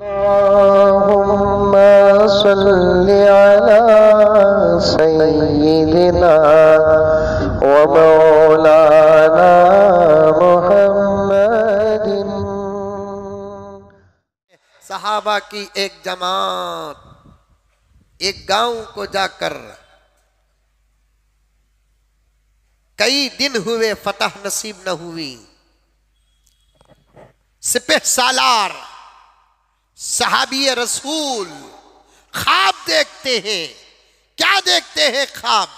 اللهم صل على سيدنا ومولانا محمد की एक जमात एक गांव को जाकर कई दिन हुए फतह नसीब न हुई सिपह सालार साहबी रसूल खाब देखते हैं क्या देखते हैं खाब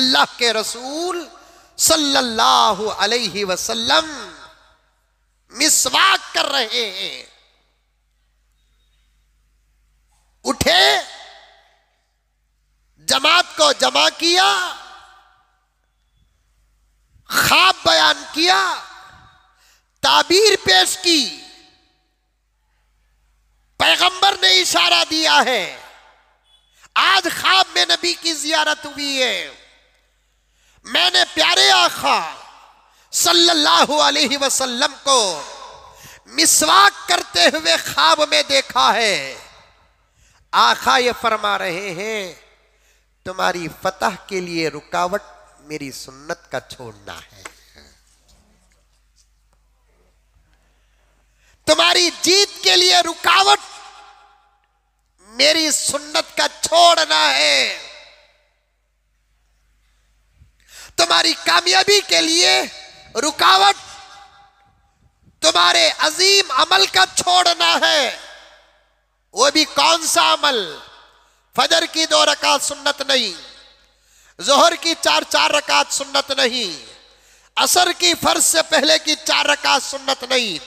अल्लाह के रसूल सल्लल्लाहु अलैहि वसल्लम मिसवाक कर रहे हैं उठे जमात को जमा किया खाब बयान किया ताबीर पेश की इशारा दिया है आज खाब में नबी की जियारत हुई है मैंने प्यारे आखा सल्लल्लाहु अलैहि वसल्लम को मिसवाक करते हुए ख्वाब में देखा है आखा ये फरमा रहे हैं तुम्हारी फतह के लिए रुकावट मेरी सुन्नत का छोड़ना है तुम्हारी जीत के लिए रुकावट मेरी सुन्नत का छोड़ना है तुम्हारी कामयाबी के लिए रुकावट तुम्हारे अजीम अमल का छोड़ना है वो भी कौन सा अमल फजर की दो रकात सुन्नत नहीं जोहर की चार चार रकात सुन्नत नहीं असर की फर्ज से पहले की चार रकात सुन्नत नहीं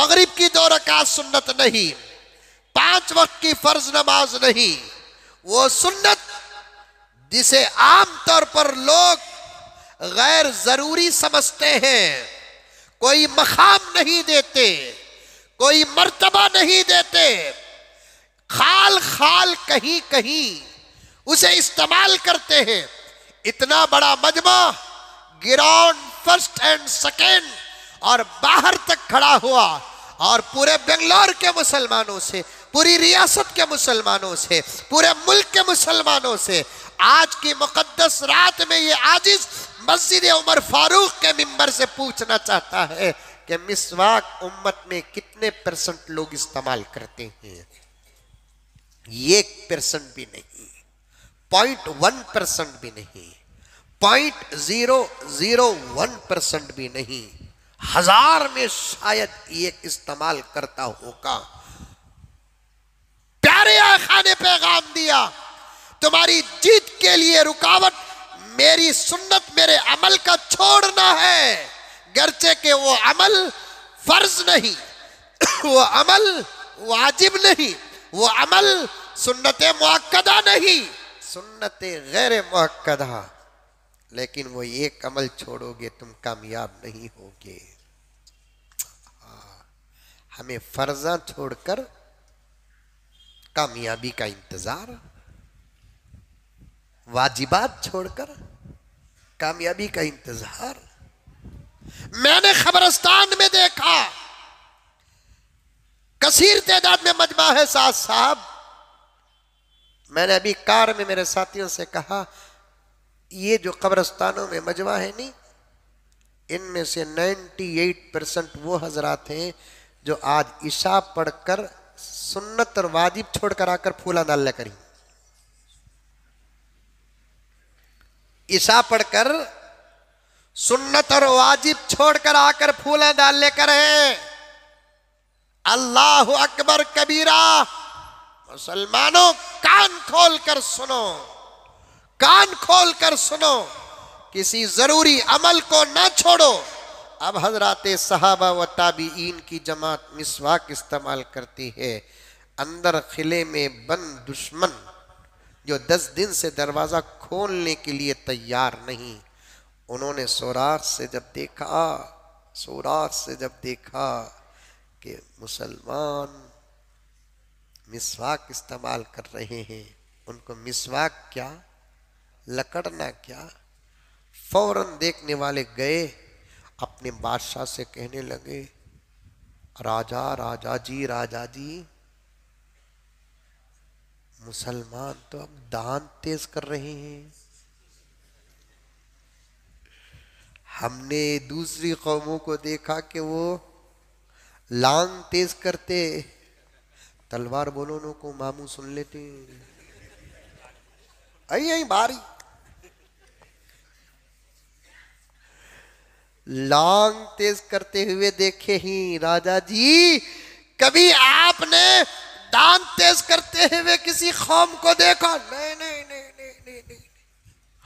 मगरिब की दो रकात सुन्नत नहीं पांच वक्त की फर्ज नमाज नहीं वो सुन्नत जिसे आमतौर पर लोग गैर जरूरी समझते हैं कोई मकाम नहीं देते कोई मर्तबा नहीं देते खाल खाल कहीं कहीं उसे इस्तेमाल करते हैं इतना बड़ा मजमा ग्राउंड फर्स्ट एंड सेकेंड और बाहर तक खड़ा हुआ और पूरे बेंगलोर के मुसलमानों से पूरी रियासत के मुसलमानों से पूरे मुल्क के मुसलमानों से आज की मुकद्दस रात में ये आजिज मस्जिद उमर फारूक के मिंबर से पूछना चाहता है कि मिसवाक उम्मत में कितने परसेंट लोग इस्तेमाल करते हैं एक परसेंट भी नहीं पॉइंट वन परसेंट भी नहीं point zero zero one percent भी नहीं हजार में शायद एक इस्तेमाल करता होगा मेरे यहाँ खाने पैगाम दिया तुम्हारी जीत के लिए रुकावट मेरी सुन्नत मेरे अमल का छोड़ना है गर्चे के वो अमल फर्ज नहीं वो अमल वाजिब नहीं वो अमल सुन्नत मुक्दा नहीं सुन्नत गैर मुक्दा लेकिन वो एक अमल छोड़ोगे तुम कामयाब नहीं होगे हाँ। हमें फर्जा छोड़कर कामयाबी का इंतजार वाजिबात छोड़कर कामयाबी का इंतजार मैंने खबरस्तान में देखा कसीर तादाद में मजमा है साथ साहब मैंने अभी कार में मेरे साथियों से कहा ये जो कब्रस्तानों में मजमा है नहीं इनमें से 98 परसेंट वो हजरात हैं जो आज ईशा पढ़कर सुन्नत और वाजिब छोड़कर आकर फूला नाल्ला करी ईशा पढ़कर सुन्नत और वाजिब छोड़कर आकर फूला डालने है अल्लाह अकबर कबीरा मुसलमानों कान खोल कर सुनो कान खोल कर सुनो किसी जरूरी अमल को ना छोड़ो अब हजरत साहबा व ताबीन की जमात मिसवाक इस्तेमाल करती है अंदर खिले में बंद दुश्मन जो दस दिन से दरवाज़ा खोलने के लिए तैयार नहीं उन्होंने सौराख से जब देखा सौराख से जब देखा कि मुसलमान मिसवाक इस्तेमाल कर रहे हैं उनको मिसवाक क्या लकड़ना क्या फौरन देखने वाले गए अपने बादशाह से कहने लगे राजा राजा जी राजा जी मुसलमान तो अब दान तेज कर रहे हैं हमने दूसरी कौमों को देखा कि वो लांग तेज करते तलवार बोलोनों को मामू सुन लेते आई आई बारी लॉन्ग तेज करते हुए देखे ही राजा जी कभी आपने दान तेज करते हुए किसी खाम को देखा नहीं नहीं नहीं नहीं नहीं नहीं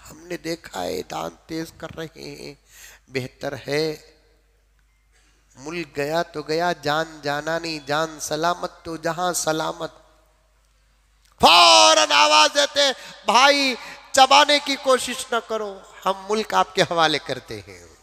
हमने देखा है दान तेज कर रहे हैं बेहतर है मुल्क गया तो गया जान जाना नहीं जान सलामत तो जहां सलामत फौरन आवाज देते भाई चबाने की कोशिश ना करो हम मुल्क आपके हवाले करते हैं